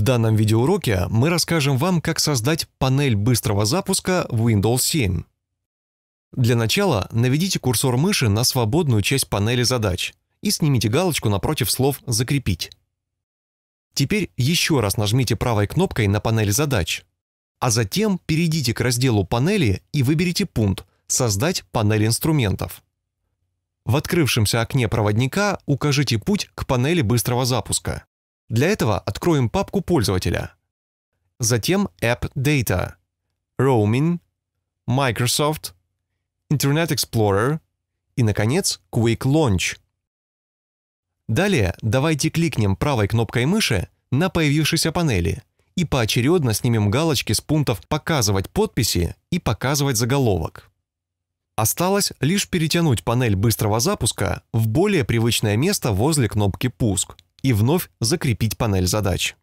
В данном видеоуроке мы расскажем вам, как создать панель быстрого запуска в Windows 7. Для начала наведите курсор мыши на свободную часть панели задач и снимите галочку напротив слов «Закрепить». Теперь еще раз нажмите правой кнопкой на панель задач, а затем перейдите к разделу «Панели» и выберите пункт «Создать панель инструментов». В открывшемся окне проводника укажите путь к панели быстрого запуска. Для этого откроем папку пользователя. Затем App Data, Roaming, Microsoft, Internet Explorer и, наконец, Quick Launch. Далее давайте кликнем правой кнопкой мыши на появившейся панели и поочередно снимем галочки с пунктов «Показывать подписи» и «Показывать заголовок». Осталось лишь перетянуть панель быстрого запуска в более привычное место возле кнопки «Пуск», и вновь закрепить панель задач.